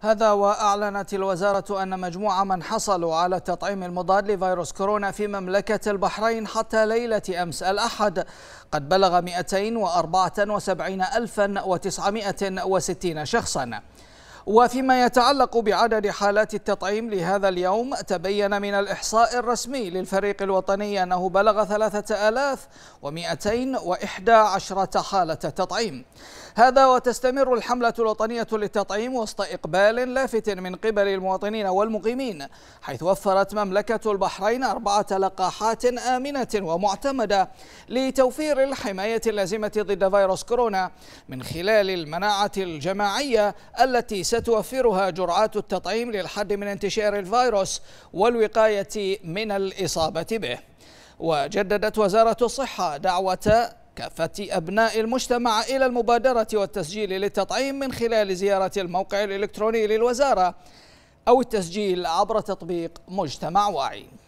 هذا وأعلنت الوزارة أن مجموع من حصلوا على التطعيم المضاد لفيروس كورونا في مملكة البحرين حتى ليلة أمس الأحد قد بلغ 274,960 شخصاً وفيما يتعلق بعدد حالات التطعيم لهذا اليوم تبين من الإحصاء الرسمي للفريق الوطني أنه بلغ 3211 حالة تطعيم هذا وتستمر الحملة الوطنية للتطعيم وسط إقبال لافت من قبل المواطنين والمقيمين حيث وفرت مملكة البحرين أربعة لقاحات آمنة ومعتمدة لتوفير الحماية اللازمة ضد فيروس كورونا من خلال المناعة الجماعية التي ستوفرها جرعات التطعيم للحد من انتشار الفيروس والوقاية من الإصابة به وجددت وزارة الصحة دعوة كافة أبناء المجتمع إلى المبادرة والتسجيل للتطعيم من خلال زيارة الموقع الإلكتروني للوزارة أو التسجيل عبر تطبيق مجتمع واعي